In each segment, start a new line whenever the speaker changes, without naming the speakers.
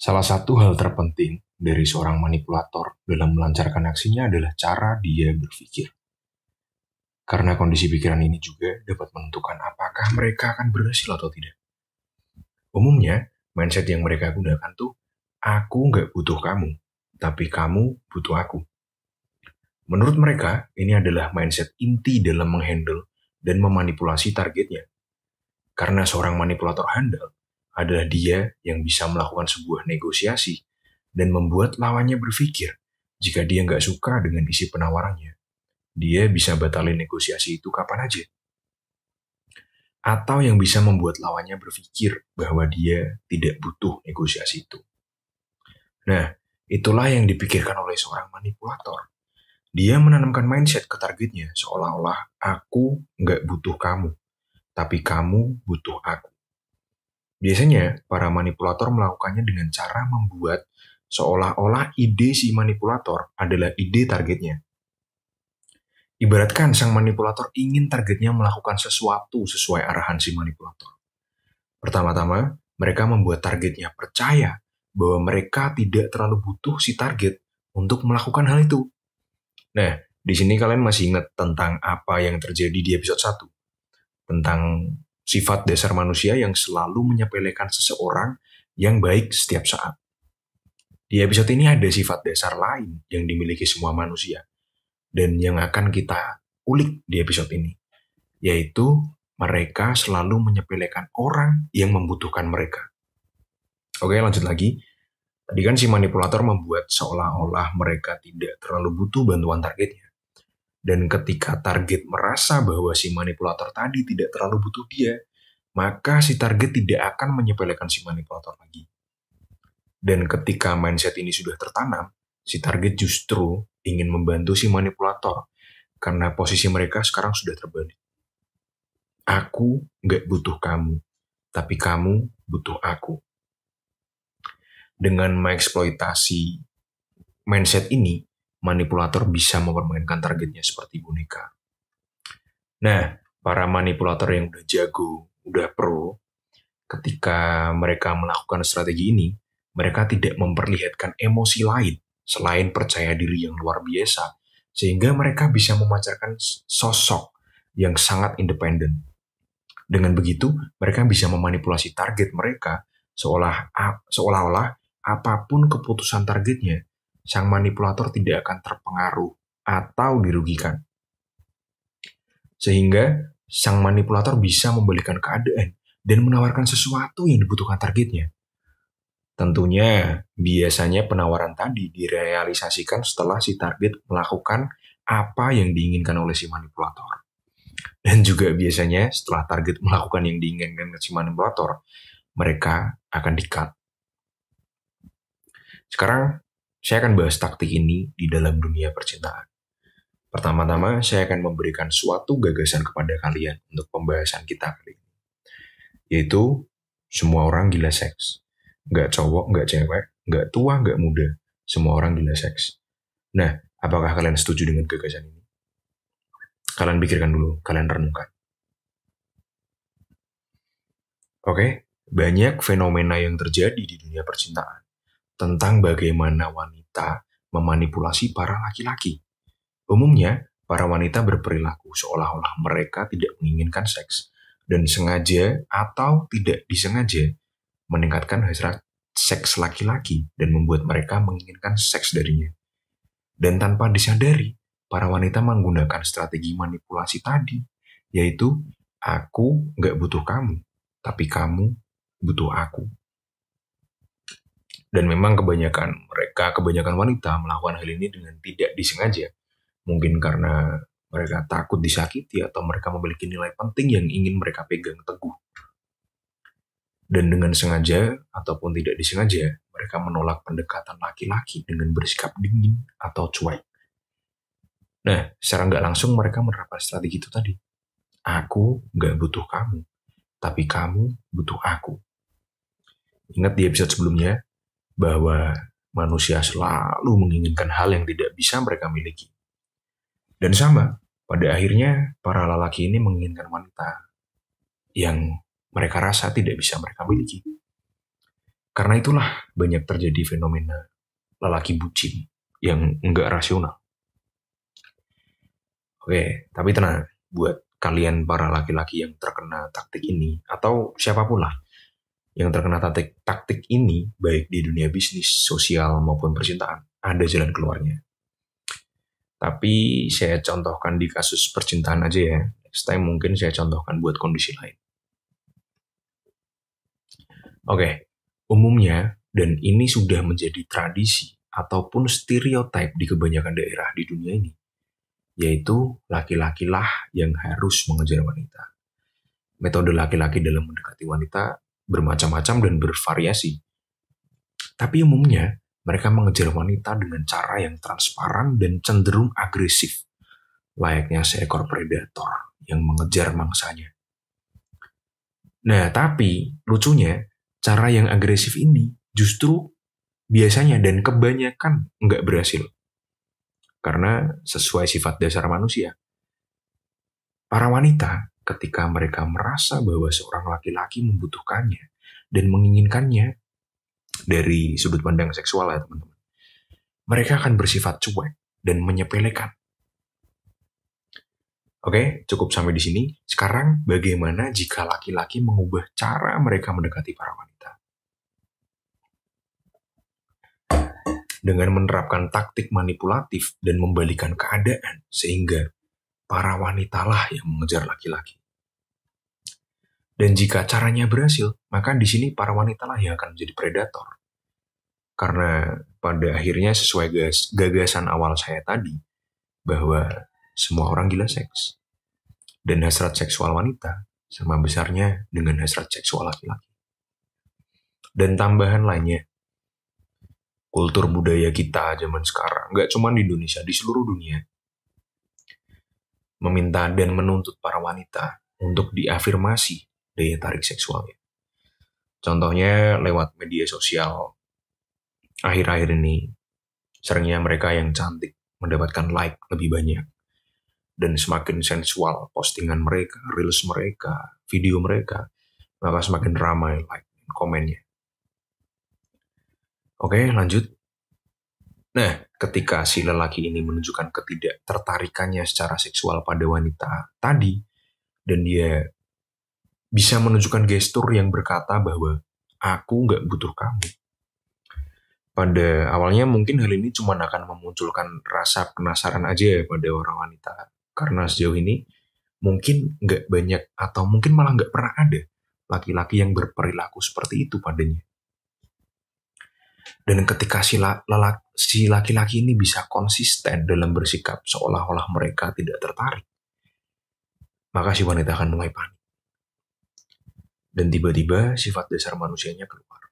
Salah satu hal terpenting dari seorang manipulator dalam melancarkan aksinya adalah cara dia berpikir. Karena kondisi pikiran ini juga dapat menentukan apakah mereka akan berhasil atau tidak. Umumnya, mindset yang mereka gunakan tuh, aku nggak butuh kamu, tapi kamu butuh aku. Menurut mereka, ini adalah mindset inti dalam menghandle dan memanipulasi targetnya. Karena seorang manipulator handal adalah dia yang bisa melakukan sebuah negosiasi dan membuat lawannya berpikir jika dia nggak suka dengan isi penawarannya. Dia bisa batalin negosiasi itu kapan aja. Atau yang bisa membuat lawannya berpikir bahwa dia tidak butuh negosiasi itu. Nah, itulah yang dipikirkan oleh seorang manipulator. Dia menanamkan mindset ke targetnya seolah-olah aku nggak butuh kamu, tapi kamu butuh aku. Biasanya, para manipulator melakukannya dengan cara membuat seolah-olah ide si manipulator adalah ide targetnya. Ibaratkan sang manipulator ingin targetnya melakukan sesuatu sesuai arahan si manipulator. Pertama-tama, mereka membuat targetnya percaya bahwa mereka tidak terlalu butuh si target untuk melakukan hal itu. Nah, di sini kalian masih ingat tentang apa yang terjadi di episode 1. Tentang sifat dasar manusia yang selalu menyepelekan seseorang yang baik setiap saat. Di episode ini ada sifat dasar lain yang dimiliki semua manusia dan yang akan kita ulik di episode ini, yaitu mereka selalu menyepelekan orang yang membutuhkan mereka. Oke, lanjut lagi. Tadi kan si manipulator membuat seolah-olah mereka tidak terlalu butuh bantuan targetnya. Dan ketika target merasa bahwa si manipulator tadi tidak terlalu butuh dia, maka si target tidak akan menyepelekan si manipulator lagi. Dan ketika mindset ini sudah tertanam, si target justru ingin membantu si manipulator karena posisi mereka sekarang sudah terbalik. Aku nggak butuh kamu, tapi kamu butuh aku. Dengan mengeksploitasi mindset ini, manipulator bisa mempermainkan targetnya seperti boneka. Nah, para manipulator yang udah jago, udah pro, ketika mereka melakukan strategi ini, mereka tidak memperlihatkan emosi lain selain percaya diri yang luar biasa, sehingga mereka bisa memancarkan sosok yang sangat independen. Dengan begitu, mereka bisa memanipulasi target mereka seolah seolah-olah apapun keputusan targetnya sang manipulator tidak akan terpengaruh atau dirugikan. Sehingga sang manipulator bisa membalikan keadaan dan menawarkan sesuatu yang dibutuhkan targetnya. Tentunya, biasanya penawaran tadi direalisasikan setelah si target melakukan apa yang diinginkan oleh si manipulator. Dan juga biasanya setelah target melakukan yang diinginkan oleh si manipulator, mereka akan dikat. Sekarang saya akan bahas taktik ini di dalam dunia percintaan. Pertama-tama, saya akan memberikan suatu gagasan kepada kalian untuk pembahasan kita kali ini. Yaitu, semua orang gila seks. Nggak cowok, nggak cewek, nggak tua, nggak muda. Semua orang gila seks. Nah, apakah kalian setuju dengan gagasan ini? Kalian pikirkan dulu, kalian renungkan. Oke, banyak fenomena yang terjadi di dunia percintaan tentang bagaimana wanita memanipulasi para laki-laki. Umumnya, para wanita berperilaku seolah-olah mereka tidak menginginkan seks dan sengaja atau tidak disengaja meningkatkan hasrat seks laki-laki dan membuat mereka menginginkan seks darinya. Dan tanpa disadari, para wanita menggunakan strategi manipulasi tadi, yaitu aku nggak butuh kamu, tapi kamu butuh aku. Dan memang kebanyakan mereka, kebanyakan wanita melakukan hal ini dengan tidak disengaja. Mungkin karena mereka takut disakiti atau mereka memiliki nilai penting yang ingin mereka pegang teguh. Dan dengan sengaja ataupun tidak disengaja, mereka menolak pendekatan laki-laki dengan bersikap dingin atau cuek. Nah, secara nggak langsung mereka menerapkan strategi itu tadi. Aku nggak butuh kamu, tapi kamu butuh aku. Ingat di episode sebelumnya, bahwa manusia selalu menginginkan hal yang tidak bisa mereka miliki. Dan sama, pada akhirnya para lelaki ini menginginkan wanita yang mereka rasa tidak bisa mereka miliki. Karena itulah banyak terjadi fenomena lelaki bucin yang enggak rasional. Oke, tapi tenang, buat kalian para laki-laki yang terkena taktik ini, atau siapapun lah, yang terkena taktik, taktik ini, baik di dunia bisnis, sosial, maupun percintaan, ada jalan keluarnya. Tapi saya contohkan di kasus percintaan aja ya. stay mungkin saya contohkan buat kondisi lain. Oke, umumnya, dan ini sudah menjadi tradisi ataupun stereotip di kebanyakan daerah di dunia ini, yaitu laki lakilah yang harus mengejar wanita. Metode laki-laki dalam mendekati wanita bermacam-macam dan bervariasi. Tapi umumnya, mereka mengejar wanita dengan cara yang transparan dan cenderung agresif, layaknya seekor predator yang mengejar mangsanya. Nah, tapi lucunya, cara yang agresif ini justru biasanya dan kebanyakan nggak berhasil. Karena sesuai sifat dasar manusia, para wanita ketika mereka merasa bahwa seorang laki-laki membutuhkannya dan menginginkannya dari sudut pandang seksual ya teman-teman. Mereka akan bersifat cuek dan menyepelekan. Oke, cukup sampai di sini. Sekarang bagaimana jika laki-laki mengubah cara mereka mendekati para wanita? Dengan menerapkan taktik manipulatif dan membalikan keadaan sehingga para wanitalah yang mengejar laki-laki. Dan jika caranya berhasil, maka di sini para wanitalah yang akan menjadi predator. Karena pada akhirnya sesuai gagasan awal saya tadi, bahwa semua orang gila seks. Dan hasrat seksual wanita sama besarnya dengan hasrat seksual laki-laki. Dan tambahan lainnya, kultur budaya kita zaman sekarang, nggak cuma di Indonesia, di seluruh dunia, meminta dan menuntut para wanita untuk diafirmasi daya tarik seksualnya. Contohnya lewat media sosial. Akhir-akhir ini, seringnya mereka yang cantik mendapatkan like lebih banyak. Dan semakin sensual postingan mereka, reels mereka, video mereka, maka semakin ramai like dan komennya. Oke, lanjut. Nah, ketika si lelaki ini menunjukkan ketidaktertarikannya secara seksual pada wanita tadi, dan dia bisa menunjukkan gestur yang berkata bahwa aku nggak butuh kamu. Pada awalnya mungkin hal ini cuma akan memunculkan rasa penasaran aja pada orang wanita. Karena sejauh ini mungkin nggak banyak atau mungkin malah nggak pernah ada laki-laki yang berperilaku seperti itu padanya. Dan ketika si laki-laki ini bisa konsisten dalam bersikap seolah-olah mereka tidak tertarik, maka si wanita akan mulai panik. Dan tiba-tiba sifat dasar manusianya keluar.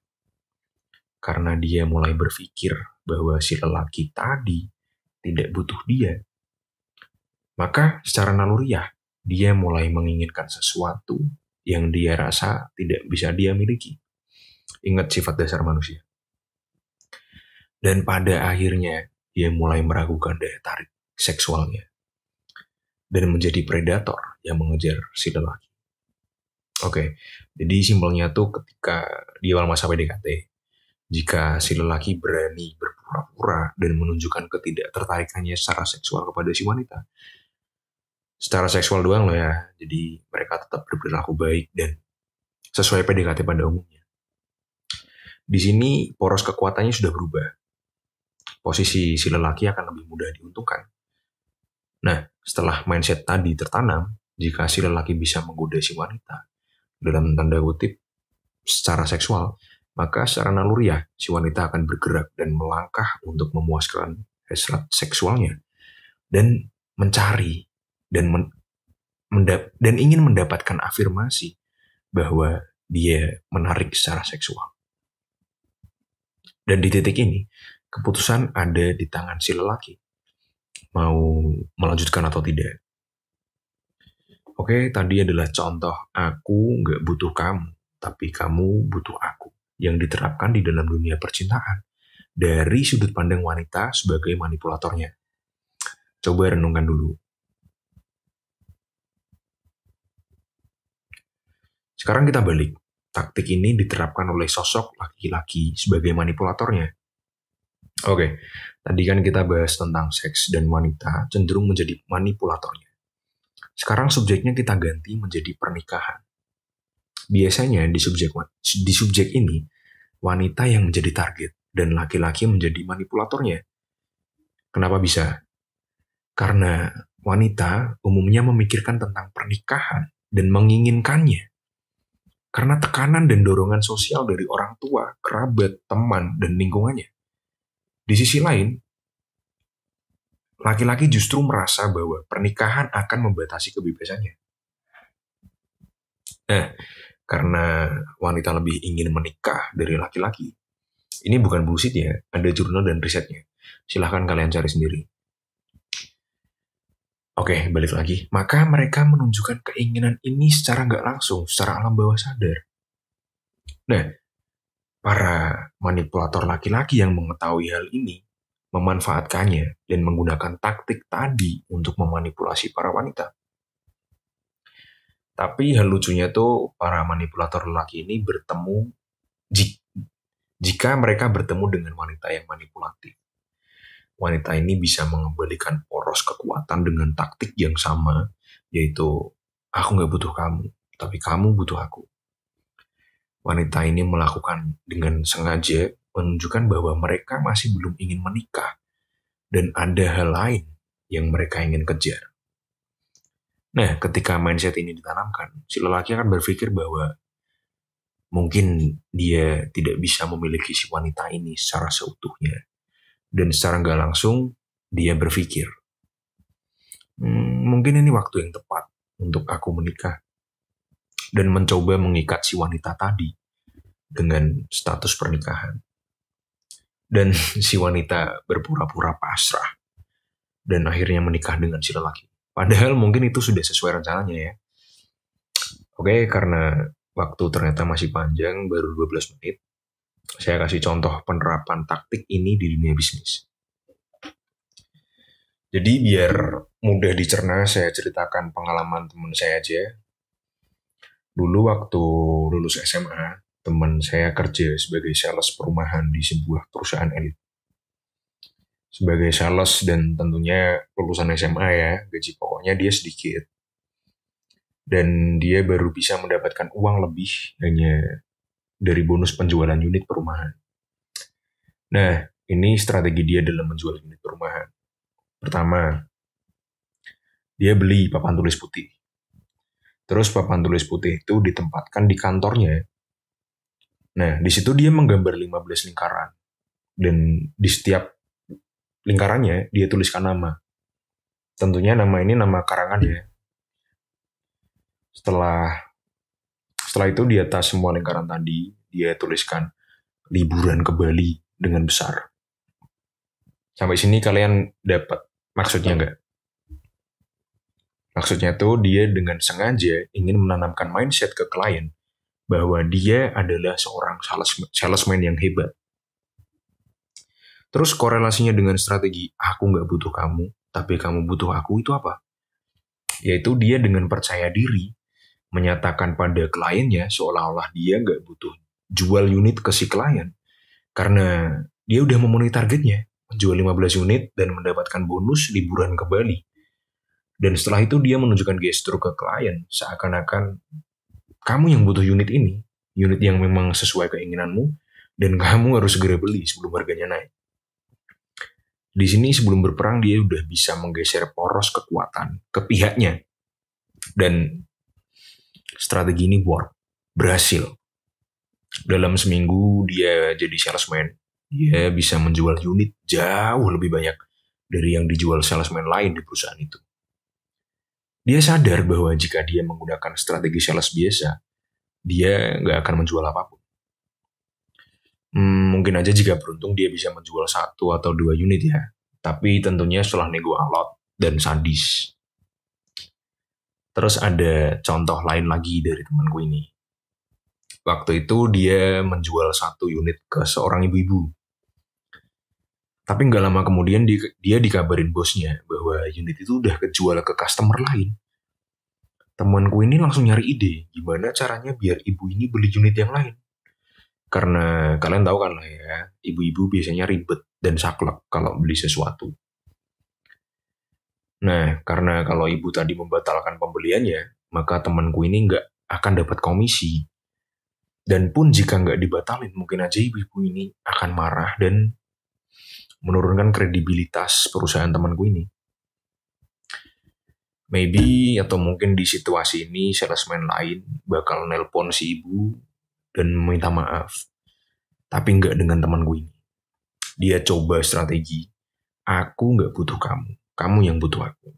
Karena dia mulai berpikir bahwa si lelaki tadi tidak butuh dia. Maka secara naluriah, dia mulai menginginkan sesuatu yang dia rasa tidak bisa dia miliki. Ingat sifat dasar manusia. Dan pada akhirnya dia mulai meragukan daya tarik seksualnya dan menjadi predator yang mengejar si lelaki. Oke, jadi simpelnya tuh ketika di awal masa PDKT, jika si lelaki berani berpura-pura dan menunjukkan ketidaktertarikannya secara seksual kepada si wanita, secara seksual doang loh ya, jadi mereka tetap berperilaku baik dan sesuai PDKT pada umumnya. Di sini poros kekuatannya sudah berubah posisi si lelaki akan lebih mudah diuntungkan. Nah, setelah mindset tadi tertanam, jika si lelaki bisa menggoda si wanita dalam tanda kutip secara seksual, maka secara naluriah si wanita akan bergerak dan melangkah untuk memuaskan hasrat seksualnya dan mencari dan men, mendap, dan ingin mendapatkan afirmasi bahwa dia menarik secara seksual. Dan di titik ini, keputusan ada di tangan si lelaki. Mau melanjutkan atau tidak. Oke, tadi adalah contoh aku nggak butuh kamu, tapi kamu butuh aku. Yang diterapkan di dalam dunia percintaan. Dari sudut pandang wanita sebagai manipulatornya. Coba renungkan dulu. Sekarang kita balik. Taktik ini diterapkan oleh sosok laki-laki sebagai manipulatornya. Oke, tadi kan kita bahas tentang seks dan wanita cenderung menjadi manipulatornya. Sekarang subjeknya kita ganti menjadi pernikahan. Biasanya di subjek di subjek ini wanita yang menjadi target dan laki-laki menjadi manipulatornya. Kenapa bisa? Karena wanita umumnya memikirkan tentang pernikahan dan menginginkannya. Karena tekanan dan dorongan sosial dari orang tua, kerabat, teman, dan lingkungannya di sisi lain, laki-laki justru merasa bahwa pernikahan akan membatasi kebebasannya. Nah, karena wanita lebih ingin menikah dari laki-laki, ini bukan bullshit ya, ada jurnal dan risetnya. Silahkan kalian cari sendiri. Oke, balik lagi. Maka mereka menunjukkan keinginan ini secara nggak langsung, secara alam bawah sadar. Nah, Para manipulator laki-laki yang mengetahui hal ini memanfaatkannya dan menggunakan taktik tadi untuk memanipulasi para wanita. Tapi hal lucunya tuh para manipulator laki ini bertemu jika mereka bertemu dengan wanita yang manipulatif. Wanita ini bisa mengembalikan poros kekuatan dengan taktik yang sama, yaitu aku nggak butuh kamu, tapi kamu butuh aku wanita ini melakukan dengan sengaja menunjukkan bahwa mereka masih belum ingin menikah dan ada hal lain yang mereka ingin kejar. Nah, ketika mindset ini ditanamkan, si lelaki akan berpikir bahwa mungkin dia tidak bisa memiliki si wanita ini secara seutuhnya. Dan secara nggak langsung, dia berpikir, hmm, mungkin ini waktu yang tepat untuk aku menikah. Dan mencoba mengikat si wanita tadi dengan status pernikahan. Dan si wanita berpura-pura pasrah dan akhirnya menikah dengan si lelaki. Padahal mungkin itu sudah sesuai rencananya ya. Oke, karena waktu ternyata masih panjang, baru 12 menit. Saya kasih contoh penerapan taktik ini di dunia bisnis. Jadi biar mudah dicerna, saya ceritakan pengalaman teman saya aja. Dulu waktu lulus SMA, teman saya kerja sebagai sales perumahan di sebuah perusahaan elit. Sebagai sales dan tentunya lulusan SMA ya, gaji pokoknya dia sedikit. Dan dia baru bisa mendapatkan uang lebih hanya dari bonus penjualan unit perumahan. Nah, ini strategi dia dalam menjual unit perumahan. Pertama, dia beli papan tulis putih. Terus papan tulis putih itu ditempatkan di kantornya Nah, di situ dia menggambar 15 lingkaran. Dan di setiap lingkarannya dia tuliskan nama. Tentunya nama ini nama karangan ya. Setelah setelah itu di atas semua lingkaran tadi dia tuliskan liburan ke Bali dengan besar. Sampai sini kalian dapat maksudnya enggak Maksudnya tuh dia dengan sengaja ingin menanamkan mindset ke klien bahwa dia adalah seorang salesman yang hebat. Terus korelasinya dengan strategi aku nggak butuh kamu, tapi kamu butuh aku itu apa? Yaitu dia dengan percaya diri menyatakan pada kliennya seolah-olah dia nggak butuh jual unit ke si klien karena dia udah memenuhi targetnya menjual 15 unit dan mendapatkan bonus liburan ke Bali. Dan setelah itu dia menunjukkan gestur ke klien seakan-akan kamu yang butuh unit ini, unit yang memang sesuai keinginanmu, dan kamu harus segera beli sebelum harganya naik. Di sini sebelum berperang dia udah bisa menggeser poros kekuatan ke pihaknya. Dan strategi ini work, berhasil. Dalam seminggu dia jadi salesman. Dia bisa menjual unit jauh lebih banyak dari yang dijual salesman lain di perusahaan itu. Dia sadar bahwa jika dia menggunakan strategi sales biasa, dia nggak akan menjual apapun. Hmm, mungkin aja jika beruntung dia bisa menjual satu atau dua unit ya, tapi tentunya setelah nego alot dan sadis. Terus ada contoh lain lagi dari temanku ini. Waktu itu dia menjual satu unit ke seorang ibu-ibu. Tapi nggak lama kemudian di, dia dikabarin bosnya bahwa unit itu udah kejual ke customer lain. Temanku ini langsung nyari ide gimana caranya biar ibu ini beli unit yang lain. Karena kalian tahu kan lah ya, ibu-ibu biasanya ribet dan saklek kalau beli sesuatu. Nah, karena kalau ibu tadi membatalkan pembeliannya, maka temanku ini nggak akan dapat komisi. Dan pun jika nggak dibatalin, mungkin aja ibu-ibu ini akan marah dan menurunkan kredibilitas perusahaan temanku ini. Maybe atau mungkin di situasi ini salesman lain bakal nelpon si ibu dan meminta maaf. Tapi nggak dengan temanku ini. Dia coba strategi, aku nggak butuh kamu, kamu yang butuh aku.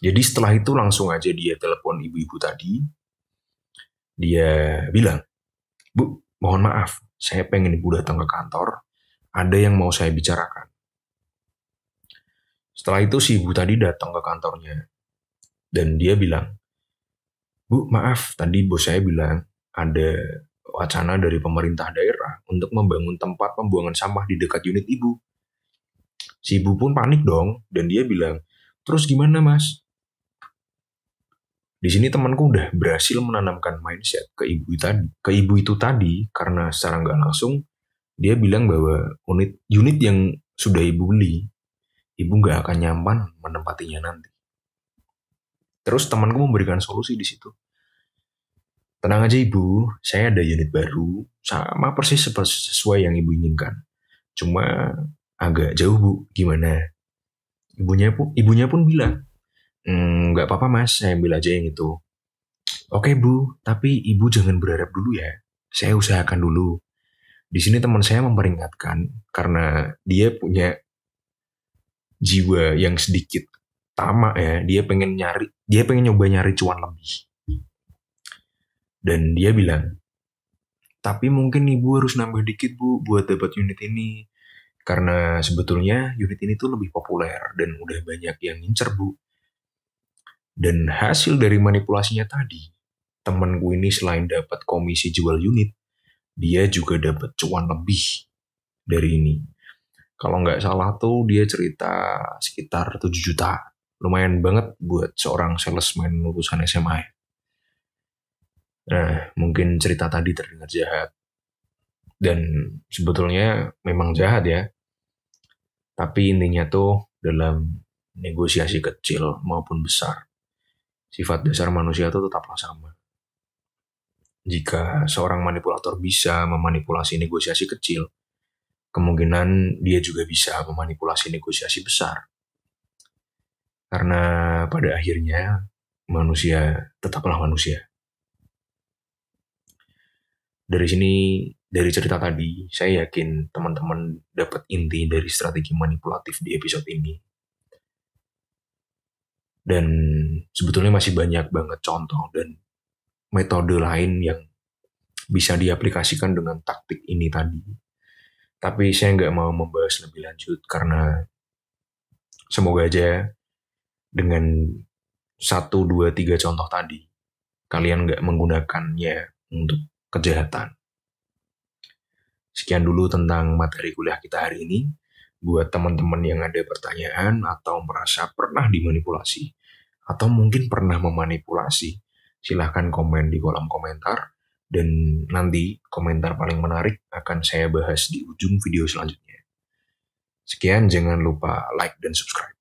Jadi setelah itu langsung aja dia telepon ibu-ibu tadi. Dia bilang, Bu, mohon maaf, saya pengen ibu datang ke kantor ada yang mau saya bicarakan. Setelah itu si ibu tadi datang ke kantornya dan dia bilang, Bu maaf tadi bos saya bilang ada wacana dari pemerintah daerah untuk membangun tempat pembuangan sampah di dekat unit ibu. Si ibu pun panik dong dan dia bilang, terus gimana mas? Di sini temanku udah berhasil menanamkan mindset ke ibu tadi, ke ibu itu tadi karena secara nggak langsung dia bilang bahwa unit unit yang sudah ibu beli, ibu nggak akan nyaman menempatinya nanti. Terus temanku memberikan solusi di situ. Tenang aja ibu, saya ada unit baru, sama persis sesuai yang ibu inginkan. Cuma agak jauh bu, gimana? Ibunya pun, ibunya pun bilang, hmm, nggak mmm, apa-apa mas, saya ambil aja yang itu. Oke bu, tapi ibu jangan berharap dulu ya. Saya usahakan dulu. Di sini teman saya memperingatkan karena dia punya jiwa yang sedikit tamak ya, dia pengen nyari, dia pengen nyoba nyari cuan lebih. Dan dia bilang, tapi mungkin ibu harus nambah dikit bu buat dapat unit ini. Karena sebetulnya unit ini tuh lebih populer dan udah banyak yang ngincer bu. Dan hasil dari manipulasinya tadi, temanku ini selain dapat komisi jual unit, dia juga dapat cuan lebih dari ini. Kalau nggak salah tuh dia cerita sekitar 7 juta. Lumayan banget buat seorang salesman lulusan SMA Nah, mungkin cerita tadi terdengar jahat. Dan sebetulnya memang jahat ya. Tapi intinya tuh dalam negosiasi kecil maupun besar, sifat dasar manusia tuh tetaplah sama. Jika seorang manipulator bisa memanipulasi negosiasi kecil, kemungkinan dia juga bisa memanipulasi negosiasi besar. Karena pada akhirnya manusia tetaplah manusia. Dari sini, dari cerita tadi, saya yakin teman-teman dapat inti dari strategi manipulatif di episode ini. Dan sebetulnya masih banyak banget contoh dan metode lain yang bisa diaplikasikan dengan taktik ini tadi. Tapi saya nggak mau membahas lebih lanjut karena semoga aja dengan satu dua tiga contoh tadi kalian nggak menggunakannya untuk kejahatan. Sekian dulu tentang materi kuliah kita hari ini. Buat teman-teman yang ada pertanyaan atau merasa pernah dimanipulasi atau mungkin pernah memanipulasi, silahkan komen di kolom komentar. Dan nanti komentar paling menarik akan saya bahas di ujung video selanjutnya. Sekian, jangan lupa like dan subscribe.